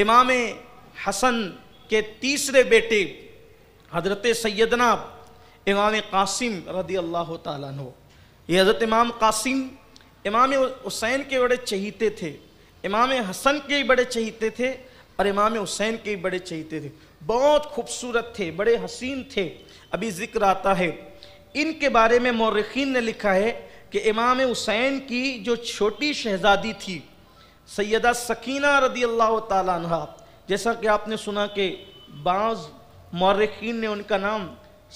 इमाम हसन के तीसरे बेटे हजरत सैदना इमाम कासिम रदी अल्लाह तु ये हज़रत इमाम कासिम इमाम हुसैन के बड़े चहीते थे इमाम हसन के बड़े चहीते थे और इमाम हुसैन के बड़े चहीते थे बहुत खूबसूरत थे बड़े हसीन थे अभी जिक्र आता है इनके बारे में मौरखीन ने लिखा है कि इमाम हुसैन की जो छोटी शहजादी थी सैदा सकीना रदी अल्लाह तह जैसा कि आपने सुना कि बाज़ मौरखीन ने उनका नाम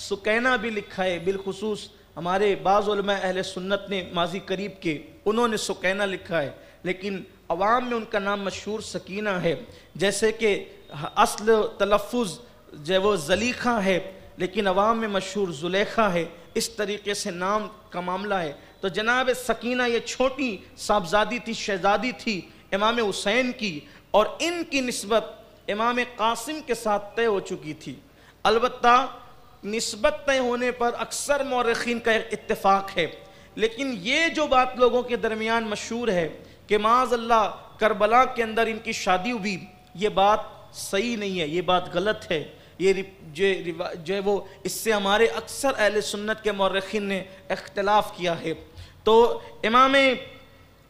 सुकैना भी लिखा है बिलखसूस हमारे बाज़ अहल सुन्नत ने माजी करीब के उन्होंने सुकैना लिखा है लेकिन अवाम में उनका नाम मशहूर सकीना है जैसे कि असल तलफ़ जो वो जलीखा है लेकिन अवाम में मशहूर जुलेखा है इस तरीके से नाम का मामला है तो जनाब सकीना ये छोटी साहबजादी थी शहजादी थी इमाम हुसैन की और इनकी नस्बत इमाम कासिम के साथ तय हो चुकी थी अलबत् नस्बत तय होने पर अक्सर मौरखीन का एक इतफ़ाक़ है लेकिन ये जो बात लोगों के दरमियान मशहूर है कि माजल्ला करबला के अंदर इनकी शादी हुई ये बात सही नहीं है ये बात गलत है ये जो जो है वो इससे हमारे अक्सर अहल सुन्नत के मौरखीन ने इख्तलाफ किया है तो इमाम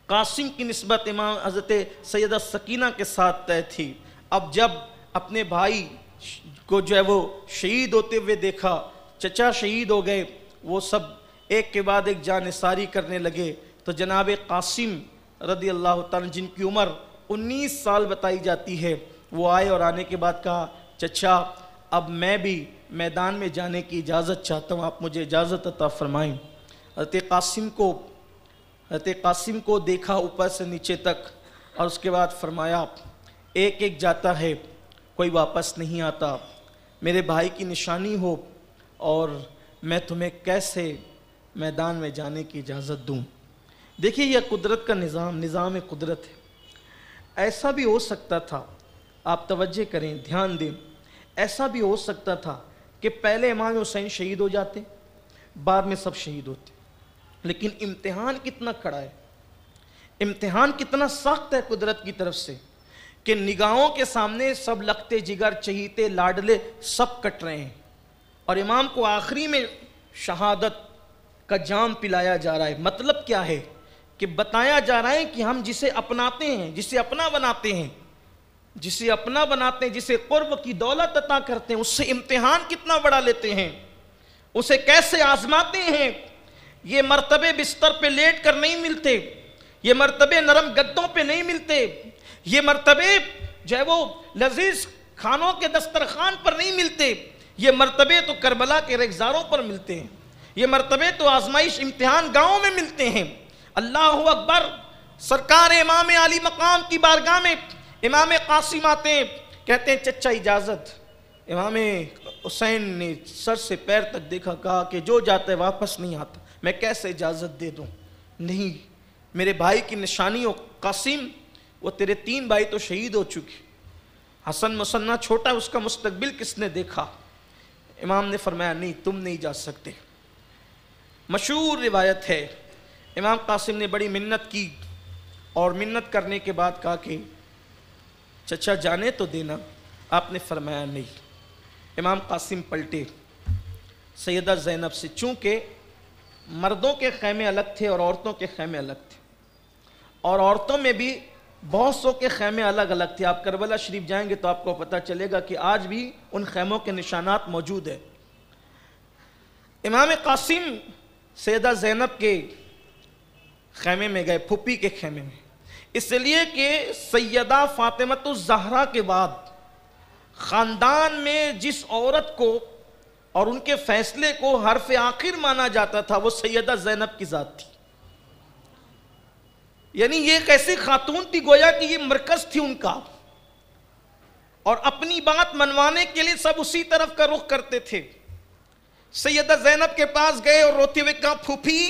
कासिम की नस्बत इमाम हज़रत सैदा सकीना के साथ तय थी अब जब अपने भाई को जो है वो शहीद होते हुए देखा चचा शहीद हो गए वो सब एक के बाद एक जानसारी करने लगे तो जनाब कासिम रदी अल्लाह जिनकी उम्र 19 साल बताई जाती है वो आए और आने के बाद कहा चचा अब मैं भी मैदान में जाने की इजाज़त चाहता हूँ आप मुझे इजाज़त अता फ़रमाएँ अरत कासिम को हजरत कासिम को देखा ऊपर से नीचे तक और उसके बाद फरमाया एक एक जाता है कोई वापस नहीं आता मेरे भाई की निशानी हो और मैं तुम्हें कैसे मैदान में जाने की इजाज़त दूँ देखिए यह कुदरत का निज़ाम निज़ाम कुदरत है ऐसा भी हो सकता था आप तवज्जे करें ध्यान दें ऐसा भी हो सकता था कि पहले इमाम हुसैन शहीद हो जाते बाद में सब शहीद होते लेकिन इम्तिहान कितना कड़ा है इम्तिहान कितना सख्त है कुदरत की तरफ से कि निगाहों के सामने सब लगते जिगर चहीते लाडले सब कट रहे हैं और इमाम को आखिरी में शहादत का जाम पिलाया जा रहा है मतलब क्या है कि बताया जा रहा है कि हम जिसे अपनाते हैं जिसे अपना बनाते हैं जिसे अपना बनाते हैं जिसे कुर्ब की दौलत अता करते हैं उससे इम्तिहान कितना बड़ा लेते हैं उसे कैसे आजमाते हैं ये मरतबे बिस्तर पे लेट कर नहीं मिलते ये मरतबे नरम गद्दों पे नहीं मिलते ये मरतबे जो है वो लजीज खानों के दस्तरखान पर नहीं मिलते ये मरतबे तो करबला के रेगजारों पर मिलते हैं ये मरतबे तो आजमाइश इम्तहान गाँव में मिलते हैं अल्लाह अकबर सरकार इमाम अली मकाम की बारगाह में इमाम कासिम आते हैं कहते हैं चचा इजाज़त इमाम हुसैन ने सर से पैर तक देखा कहा कि जो जाता है वापस नहीं आता मैं कैसे इजाज़त दे दूँ नहीं मेरे भाई की निशानी हो कासिम वो तेरे तीन भाई तो शहीद हो चुके हसन मुसन्ना छोटा उसका मुस्तबिल किसने देखा इमाम ने फरमाया नहीं तुम नहीं जा सकते मशहूर रिवायत है इमाम कासिम ने बड़ी मिन्नत की और मिन्नत करने के बाद कहा कि चचा जाने तो देना आपने फरमाया नहीं इमाम कासिम पलटे सैदा जैनब से चूँकि मर्दों के खैमे अलग थे और औरतों के खेमे अलग थे और औरतों में भी बहुत सौ के खेमे अलग अलग थे आप करबला शरीफ जाएंगे तो आपको पता चलेगा कि आज भी उन खेमों के निशानात मौजूद है इमाम कासिम सैदा जैनब के खैमे में गए फुप्पी के खेमे में इसलिए कि सैदा फ़ातिमत जहरा के बाद ख़ानदान में जिस औरत को और उनके फैसले को हरफ आखिर माना जाता था वो सैदा जैनब की ज़ात थी यानी ये एक ऐसी खातून थी गोया कि ये मरकज थी उनका और अपनी बात मनवाने के लिए सब उसी तरफ का रुख करते थे सैदा जैनब के पास गए और रोते हुए कहा फूफी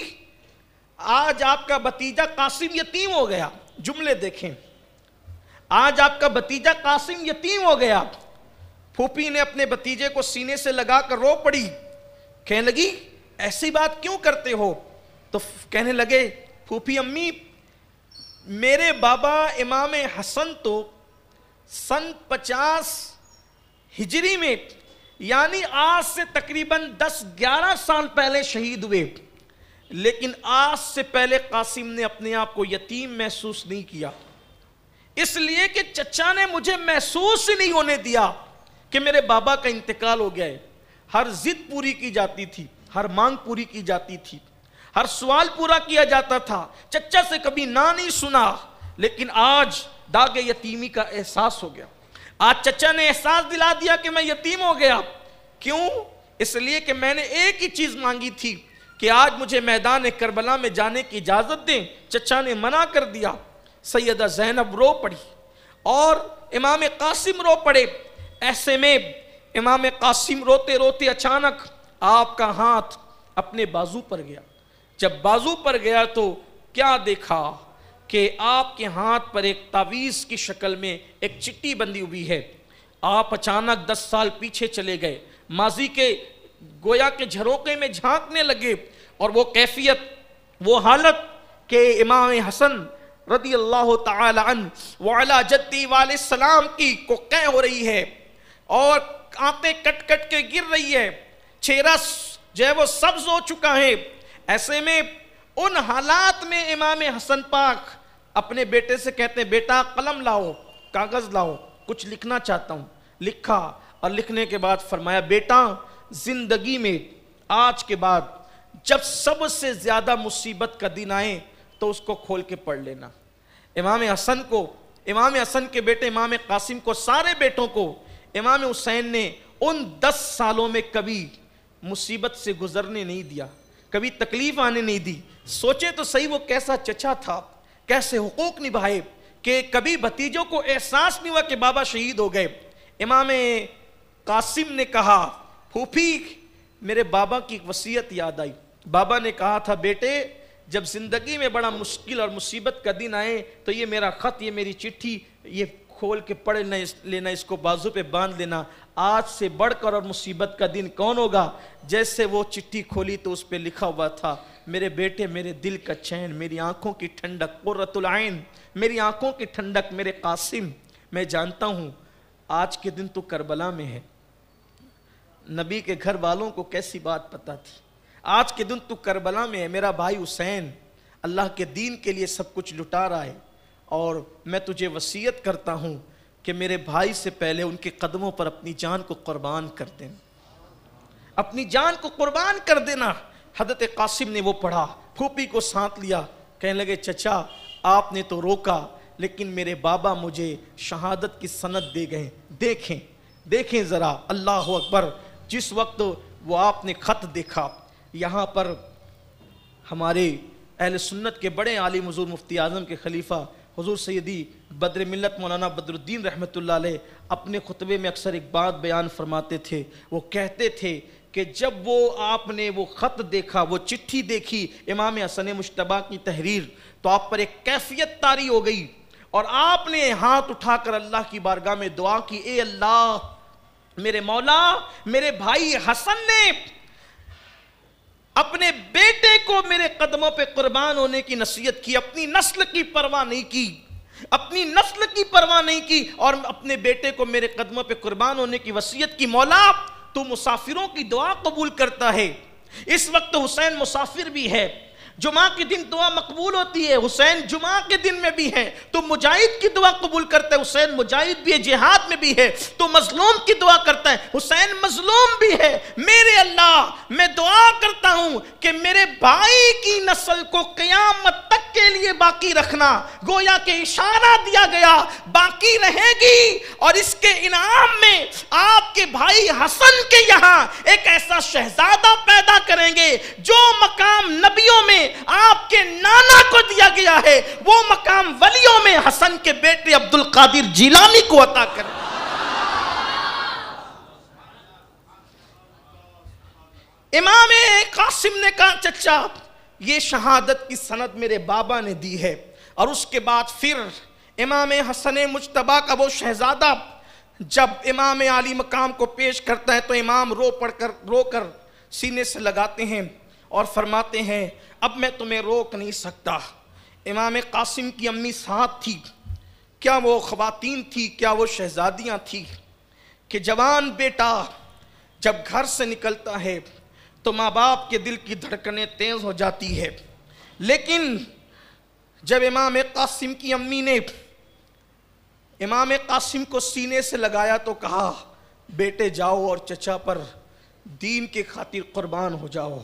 आज आपका भतीजा कासिम यतीम हो गया जुमले देखें आज आपका भतीजा कासिम यतीम हो गया फूफी ने अपने भतीजे को सीने से लगा कर रो पड़ी कहने लगी ऐसी बात क्यों करते हो तो कहने लगे फूफी अम्मी मेरे बाबा इमाम हसन तो सन पचास हिजरी में यानी आज से तकरीबन दस ग्यारह साल पहले शहीद हुए लेकिन आज से पहले कासिम ने अपने आप को यतीम महसूस नहीं किया इसलिए कि चचा ने मुझे महसूस ही नहीं होने दिया कि मेरे बाबा का इंतकाल हो गया है हर जिद पूरी की जाती थी हर मांग पूरी की जाती थी हर सवाल पूरा किया जाता था चचा से कभी ना नहीं सुना लेकिन आज दाग यतीमी का एहसास हो गया आज चचा ने एहसास दिला दिया कि मैं यतीम हो गया क्यों इसलिए कि मैंने एक ही चीज मांगी थी कि आज मुझे मैदान करबला में जाने की इजाजत दें चचा ने मना कर दिया सैयदा जैनब रो पड़ी और इमाम कासिम रो पड़े ऐसे में इमाम कासिम रोते रोते अचानक आपका हाथ अपने बाजू पर गया जब बाजू पर गया तो क्या देखा कि आपके हाथ पर एक तावीज़ की शक्ल में एक चिट्टी बंधी हुई है आप अचानक दस साल पीछे चले गए माजी के गोया के झरोके में झांकने लगे और वो कैफियत वो हालत के इमाम हसन रदी अल्लाह तला वाला जद्दी वाले सलाम की को कह हो रही है और आते कट कट के गिर रही है चेहरा जो है वो सब्ज हो चुका है ऐसे में उन हालात में इमाम हसन पाक अपने बेटे से कहते हैं बेटा कलम लाओ कागज़ लाओ कुछ लिखना चाहता हूं लिखा और लिखने के बाद फरमाया बेटा जिंदगी में आज के बाद जब सबसे ज़्यादा मुसीबत का दिन आए तो उसको खोल के पढ़ लेना इमाम हसन को इमाम हसन के बेटे इमाम कासिम को सारे बेटों को इमाम हुसैन ने उन दस सालों में कभी मुसीबत से गुजरने नहीं दिया कभी तकलीफ आने नहीं दी सोचे तो सही वो कैसा चचा था कैसे हुकूक निभाए कि कभी भतीजों को एहसास नहीं हुआ कि बाबा शहीद हो गए इमाम कासिम ने कहा फूफी मेरे बाबा की वसीयत याद आई बाबा ने कहा था बेटे जब जिंदगी में बड़ा मुश्किल और मुसीबत का दिन आए तो ये मेरा ख़त ये मेरी चिट्ठी ये खोल के पढ़ लेना इसको बाजू पे बांध लेना आज से बढ़कर और मुसीबत का दिन कौन होगा जैसे वो चिट्ठी खोली तो उस पर लिखा हुआ था मेरे बेटे मेरे दिल का चैन मेरी आंखों की ठंडक कुरतुलआन मेरी आंखों की ठंडक मेरे कासिम मैं जानता हूँ आज के दिन तो करबला में है नबी के घर वालों को कैसी बात पता थी आज के दिन तू तो करबला में है मेरा भाई हुसैन अल्लाह के दीन के लिए सब कुछ लुटा रहा है और मैं तुझे वसीयत करता हूँ कि मेरे भाई से पहले उनके कदमों पर अपनी जान को कुर्बान कर देना अपनी जान को कुर्बान कर देना हजरत कासिम ने वो पढ़ा फूपी को साथ लिया कहने लगे चचा आपने तो रोका लेकिन मेरे बाबा मुझे शहादत की सनत दे गए देखें देखें ज़रा अल्लाह अकबर जिस वक्त वो आपने ख़त देखा यहाँ पर हमारे अहल सुन्नत के बड़े आलिम मजूर मुफ्ती आज़म के खलीफा हजूर सैदी बद्र मिलत मौलाना बदरुद्दीन रहमत अपने खुतबे में अक्सर एक बात बयान फरमाते थे वो कहते थे कि जब वो आपने वो ख़त देखा वो चिट्ठी देखी इमाम हसन मुशतबा की तहरीर तो आप पर एक कैफियत तारी हो गई और आपने हाथ उठाकर अल्लाह की बारगाह में दुआ की ए अल्लाह मेरे मौला मेरे भाई हसन ने अपने बेटे को मेरे कदमों पे कुर्बान होने की नसीहत की अपनी नस्ल की परवाह नहीं की अपनी नस्ल की परवाह नहीं की और अपने बेटे को मेरे कदमों पे कुर्बान होने की वसीयत की मौला तो मुसाफिरों की दुआ कबूल करता है इस वक्त हुसैन मुसाफिर भी है जुमा के दिन दुआ मकबूल होती है हुसैन जुमा के दिन में भी है तो मुजाहिद की दुआ कबूल करता है हुसैन मुजाहिद भी है जिहाद में भी है तो मजलूम की दुआ करता है हुसैन मजलूम भी है मेरे मैं दुआ करता हूं कि मेरे भाई की नस्ल को कयामत तक के लिए बाकी रखना गोया के इशारा दिया गया बाकी रहेगी और इसके इनाम में आपके भाई हसन के यहाँ एक ऐसा शहजादा पैदा करेंगे जो मकाम नबियों में आपके नाना को दिया गया है वो मकाम वलियों में हसन के बेटे अब्दुल कादिर जिलानी को अता करेंगे इमाम कासिम ने कहा चचा ये शहादत की सनत मेरे बाबा ने दी है और उसके बाद फिर इमाम हसन मुशतबा का वो शहजादा जब इमाम आली मकाम को पेश करता है तो इमाम रो पड़ कर रो कर सीने से लगाते हैं और फरमाते हैं अब मैं तुम्हें रोक नहीं सकता इमाम कासिम की अम्मी साथ थी क्या वो ख़वातीन थी क्या वो शहजादियाँ थी कि जवान बेटा जब घर से निकलता है तो माँ बाप के दिल की धड़कनें तेज़ हो जाती है लेकिन जब इमाम कासिम की अम्मी ने इमाम कासिम को सीने से लगाया तो कहा बेटे जाओ और चचा पर दीन के खातिर कुर्बान हो जाओ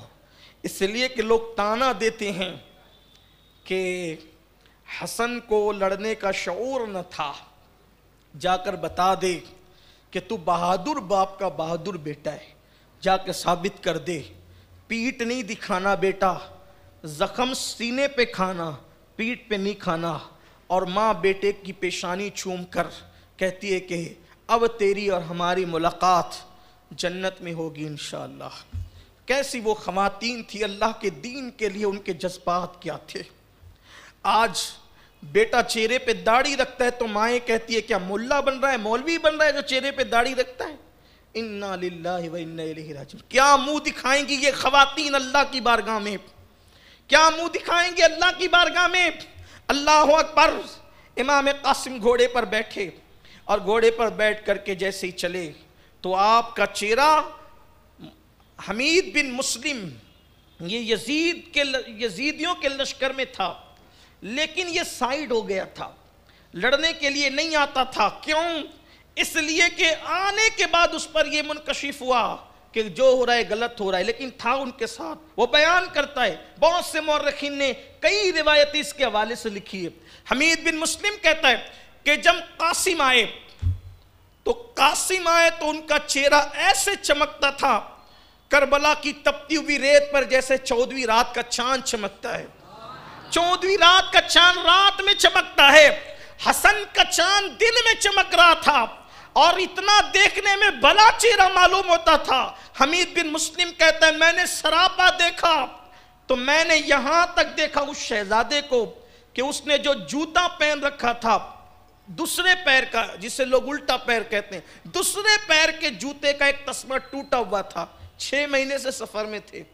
इसलिए कि लोग ताना देते हैं कि हसन को लड़ने का शौर न था जाकर बता दे कि तू बहादुर बाप का बहादुर बेटा है जाके साबित कर दे पीठ नहीं दिखाना बेटा जख्म सीने पे खाना पीठ पे नहीं खाना और माँ बेटे की पेशानी छूम कर कहती है कि अब तेरी और हमारी मुलाकात जन्नत में होगी इन कैसी वो ख़वातीन थी अल्लाह के दीन के लिए उनके जज्बात क्या थे आज बेटा चेहरे पे दाढ़ी रखता है तो माएँ कहती है क्या मुल्ला बन रहा है मौलवी बन रहा है जो चेहरे पे दाढ़ी रखता है इन्ना क्या मुंह दिखाएंगी ये खातन अल्लाह की बारगाह में क्या मुंह दिखाएंगे अल्लाह की बारगाह में अल्लाह अकबर इमाम कासिम घोड़े पर बैठे और घोड़े पर बैठ करके जैसे ही चले तो आपका चेहरा हमीद बिन मुस्लिम ये यजीद के यजीदियों के लश्कर में था लेकिन ये साइड हो गया था लड़ने के लिए नहीं आता था क्यों इसलिए कि आने के बाद उस पर यह मुनकशिफ हुआ कि जो हो रहा है गलत हो रहा है लेकिन था उनके साथ वो बयान करता है बहुत से मौरखीन ने कई रिवायतें इसके हवाले से लिखी है हमीद बिन मुस्लिम कहता है कि जब कासिम आए तो कासिम आए तो उनका चेहरा ऐसे चमकता था करबला की तपती हुई रेत पर जैसे चौदहवीं रात का चांद चमकता है चौदहवीं रात का चांद रात में चमकता है हसन का चांद दिन में चमक रहा था और इतना देखने में बला चेहरा मालूम होता था हमीद बिन मुस्लिम कहता है मैंने सरापा देखा तो मैंने यहां तक देखा उस शहजादे को कि उसने जो जूता पहन रखा था दूसरे पैर का जिसे लोग उल्टा पैर कहते हैं दूसरे पैर के जूते का एक तस्मा टूटा हुआ था छह महीने से सफर में थे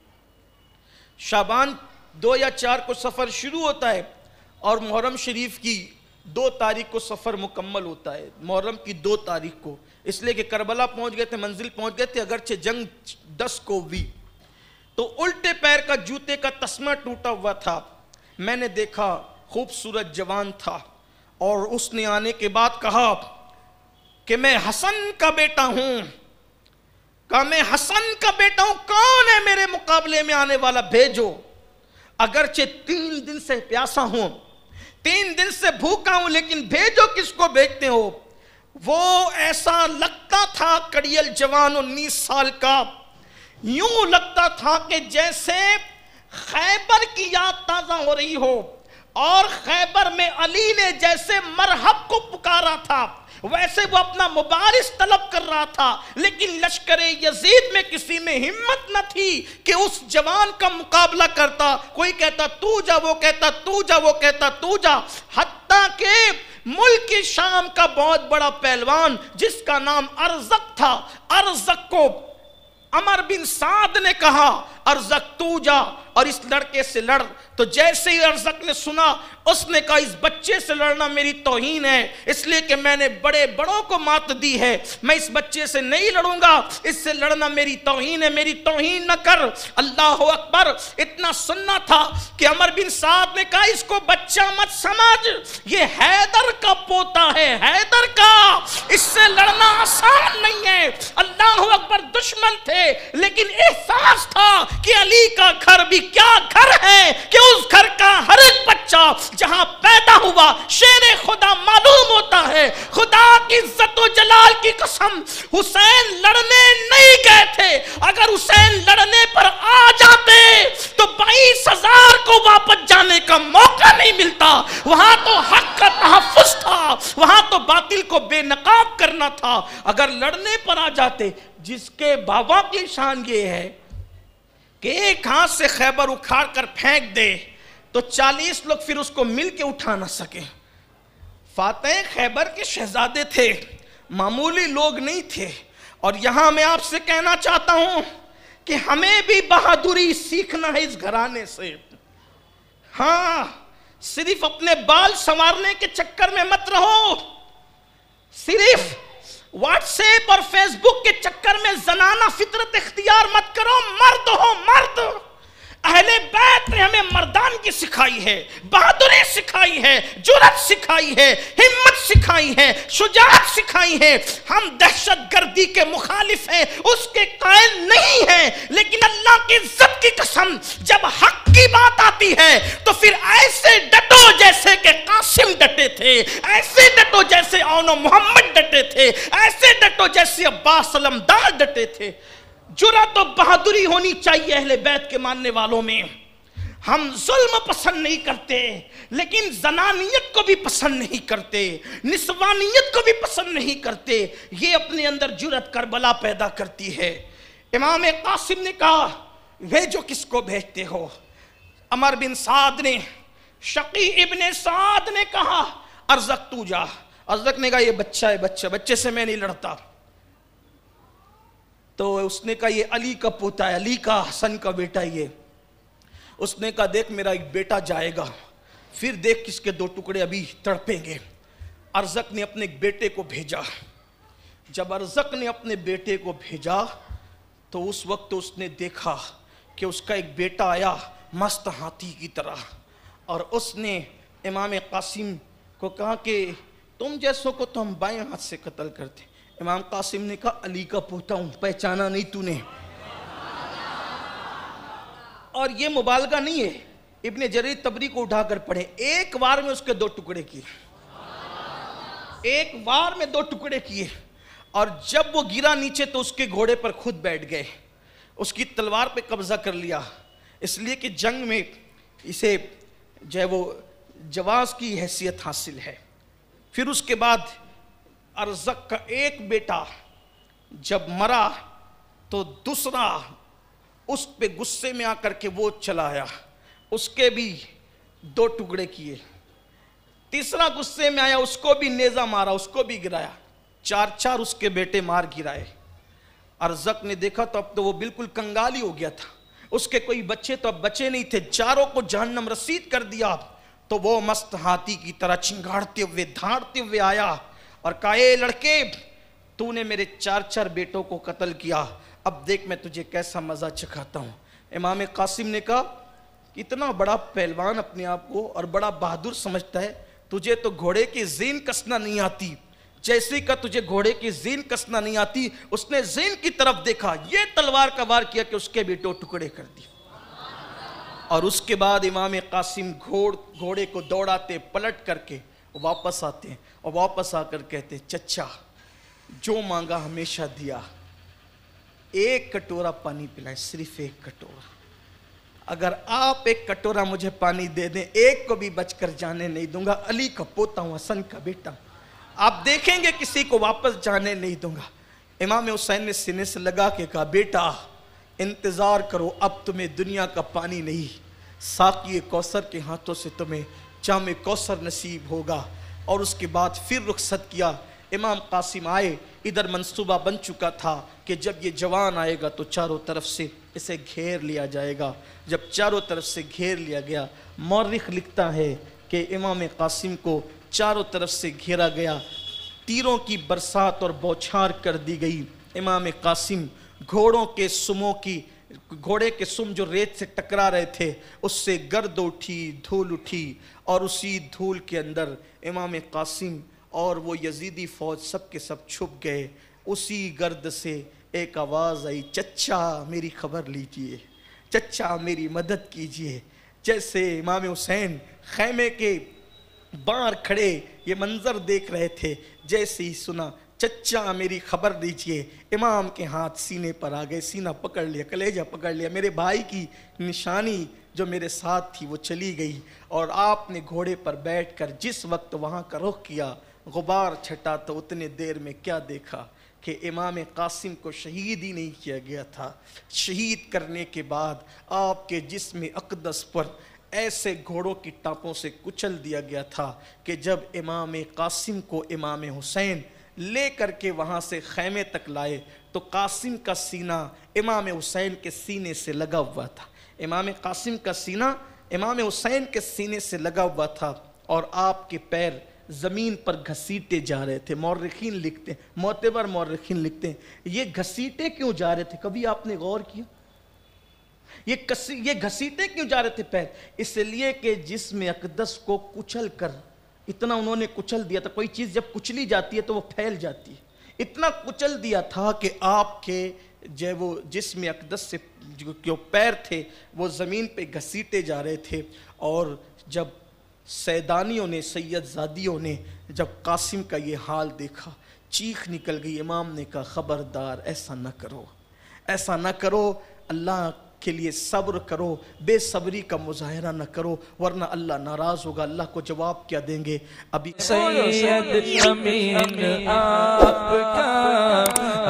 शाबान दो या चार को सफर शुरू होता है और मुहर्रम शरीफ की दो तारीख को सफ़र मुकम्मल होता है मुहर्रम की दो तारीख को इसलिए कि करबला पहुंच गए थे मंजिल पहुंच गए थे अगरचे जंग दस को भी तो उल्टे पैर का जूते का तस्मा टूटा हुआ था मैंने देखा खूबसूरत जवान था और उसने आने के बाद कहा कि मैं हसन का बेटा हूं कहा मैं हसन का बेटा हूं कौन है मेरे मुकाबले में आने वाला भेजो अगरचे तीन दिन से प्यासा हूं तीन दिन से भूखा हूं लेकिन भेजो किसको भेजते हो वो ऐसा लगता था कड़ियल जवान उन्नीस साल का यूं लगता था कि जैसे खैबर की याद ताजा हो रही हो और खैबर में अली ने जैसे मरहब को पुकारा था वैसे वो अपना मुबारिस तलब कर रहा था लेकिन लश्कर यजीद में किसी में हिम्मत न थी कि उस जवान का मुकाबला करता कोई कहता तू जा वो कहता तू जा वो कहता तू जा हत्या के मुल्क शाम का बहुत बड़ा पहलवान जिसका नाम अरजक था अरजक को अमर बिन साद ने कहा अर्जक तू जा और इस लड़के से लड़ तो जैसे ही अर्जक ने सुना उसने कहा इस बच्चे से लड़ना मेरी तोहीन है इसलिए कि मैंने बड़े बड़ों को मात दी है मैं इस बच्चे से नहीं लड़ूंगा इससे लड़ना मेरी तोहीन है मेरी तोहीन न कर अल्लाह अकबर इतना सुनना था कि अमर बिन साहब ने कहा इसको बच्चा मत समझ ये हैदर का पोता है हैदर का इससे लड़ना आसान नहीं है अल्लाह अकबर दुश्मन थे लेकिन एहसास था कि अली का घर भी क्या घर है कि उस घर का हर एक बच्चा जहां पैदा हुआ शेर खुदा मालूम होता है खुदा की इज्जत जलाल की कसम हुसैन लड़ने नहीं गए थे अगर हुसैन लड़ने पर आ जाते तो बाईस हजार को वापस जाने का मौका नहीं मिलता वहां तो हक का तहफुज था वहां तो बातिल को बेनकाब करना था अगर लड़ने पर आ जाते जिसके बाबा की शान ये है कि एक हाथ से खैबर उखाड़ कर फेंक दे तो चालीस लोग फिर उसको मिल के उठा ना सके फातह खैबर के शहजादे थे मामूली लोग नहीं थे और यहां मैं आपसे कहना चाहता हूं कि हमें भी बहादुरी सीखना है इस घराने से हाँ सिर्फ अपने बाल संवारने के चक्कर में मत रहो सिर्फ व्हाट्सएप और फेसबुक के चक्कर में जनाना फितरत इख्तियार मत करो मर्द हो मर्द अहले बैत ने हमें मर्दानगी सिखाई है बहादुरी सिखाई है जुरत सिखाई है हिम्मत सिखाई है शुजात सिखाई है हम दहशत गर्दी के मुखालिफ हैं उसके कायल नहीं हैं लेकिन अल्लाह की इज्जत की कसम जब हक की बात आती है तो फिर ऐसे डटो जैसे के कासिम डटे थे ऐसे डटो जैसे ओनो मोहम्मद डटे थे ऐसे डटो जैसे अब्बास अलमदार डटे थे जुरा तो बहादुरी होनी चाहिए अहले बैत के मानने वालों में हम जुल्म पसंद नहीं करते लेकिन जनानियत को भी पसंद नहीं करते निस्वानियत को भी पसंद नहीं करते ये अपने अंदर जुरत करबला पैदा करती है इमाम कासिम ने कहा वे जो किसको भेजते हो अमर बिन साद ने शकी इबन साद ने कहा अर्जक तू जा अर्जक ने कहा ये बच्चा है बच्चा बच्चे से मैं नहीं लड़ता तो उसने कहा ये अली का पोता है अली का हसन का बेटा ये उसने कहा देख मेरा एक बेटा जाएगा फिर देख किसके दो टुकड़े अभी तड़पेंगे अरजक ने अपने बेटे को भेजा जब अरजक ने अपने बेटे को भेजा तो उस वक्त उसने देखा कि उसका एक बेटा आया मस्त हाथी की तरह और उसने इमाम कासिम को कहा कि तुम जैसों को तो हम बाएं हाथ से कत्ल करते इमाम कासिम ने कहा अली का पोता हूं पहचाना नहीं तूने और ये मुबालका नहीं है इब्ने जरीर तबरी को उठाकर पढ़े एक बार में उसके दो टुकड़े किए एक बार में दो टुकड़े किए और जब वो गिरा नीचे तो उसके घोड़े पर खुद बैठ गए उसकी तलवार पे कब्जा कर लिया इसलिए कि जंग में इसे जो है वो जवाज की हैसियत हासिल है फिर उसके बाद अरजक का एक बेटा जब मरा तो दूसरा उस पे गुस्से में आकर के वो चलाया उसके भी दो टुकड़े किए तीसरा गुस्से में आया उसको भी नेजा मारा उसको भी गिराया चार चार उसके बेटे मार गिराए अरजक ने देखा तो अब तो वो बिल्कुल कंगाली हो गया था उसके कोई बच्चे तो अब बचे नहीं थे चारों को जहन्नम रसीद कर दिया तो वो मस्त हाथी की तरह चिंगाड़ते हुए धाड़ते हुए आया और कहा ए लड़के तूने मेरे चार चार बेटों को कत्ल किया अब देख मैं तुझे कैसा मज़ा चखाता हूँ इमाम कासिम ने कहा इतना बड़ा पहलवान अपने आप को और बड़ा बहादुर समझता है तुझे तो घोड़े की जीन कसना नहीं आती जैसे का तुझे घोड़े की जीन कसना नहीं आती उसने जीन की तरफ देखा ये तलवार का वार किया कि उसके बेटों टुकड़े कर दिए और उसके बाद इमाम कासिम घोड़ घोड़े को दौड़ाते पलट करके वापस आते हैं और वापस आकर कहते हैं चचा जो मांगा हमेशा दिया एक कटोरा पानी पिलाए सिर्फ एक कटोरा अगर आप एक कटोरा मुझे पानी दे दें एक को भी बचकर जाने नहीं दूंगा अली का पोता हूं हसन का बेटा आप देखेंगे किसी को वापस जाने नहीं दूंगा इमाम हुसैन ने सीने से लगा के कहा बेटा इंतज़ार करो अब तुम्हें दुनिया का पानी नहीं साकी कौसर के हाथों से तुम्हें जाम कौसर नसीब होगा और उसके बाद फिर रुखसत किया इमाम कासिम आए इधर मंसूबा बन चुका था कि जब ये जवान आएगा तो चारों तरफ से इसे घेर लिया जाएगा जब चारों तरफ से घेर लिया गया मौरख लिखता है कि इमाम कासिम को चारों तरफ से घेरा गया तीरों की बरसात और बौछार कर दी गई इमाम कासिम घोड़ों के सुमों की घोड़े के सुम जो रेत से टकरा रहे थे उससे गर्द उठी धूल उठी और उसी धूल के अंदर इमाम कासिम और वो यजीदी फ़ौज सब के सब छुप गए उसी गर्द से एक आवाज़ आई चचा मेरी खबर लीजिए चचा मेरी मदद कीजिए जैसे इमाम हुसैन खैमे के बाहर खड़े ये मंज़र देख रहे थे जैसे ही सुना चचा मेरी खबर दीजिए इमाम के हाथ सीने पर आ गए सीना पकड़ लिया कलेजा पकड़ लिया मेरे भाई की निशानी जो मेरे साथ थी वो चली गई और आपने घोड़े पर बैठकर जिस वक्त वहाँ का रुख किया गुबार छटा तो उतने देर में क्या देखा कि इमाम कासिम को शहीद ही नहीं किया गया था शहीद करने के बाद आपके जिसम अकदस पर ऐसे घोड़ों की टापों से कुचल दिया गया था कि जब इमाम कासिम को इमाम हुसैन ले करके वहाँ से खैमे तक लाए तो कासिम का सीना इमाम हुसैन के सीने से लगा हुआ था इमाम कासिम का सीना इमाम हुसैन के सीने से लगा हुआ था और आपके पैर ज़मीन पर घसीटे जा रहे थे मौरखीन लिखते हैं मोतबर मौरखीन लिखते हैं ये घसीटे क्यों जा रहे थे कभी आपने गौर किया ये कसी ये घसीटे क्यों जा रहे थे पैर इसलिए कि जिसमें अकदस को कुचल कर इतना उन्होंने कुचल दिया था कोई चीज़ जब कुचली जाती है तो वो फैल जाती है इतना कुचल दिया था कि आपके जो वो जिसम अकदस से जो पैर थे वो ज़मीन पे घसीटे जा रहे थे और जब सैदानियों ने सैदजादियों ने जब कासिम का ये हाल देखा चीख निकल गई इमाम ने कहा ख़बरदार ऐसा ना करो ऐसा ना करो अल्लाह के लिए सब्र करो बेसब्री का मुजाहरा न करो वरना अल्लाह नाराज होगा अल्लाह को जवाब क्या देंगे अभी सैयद अमीन आपका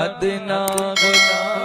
अदना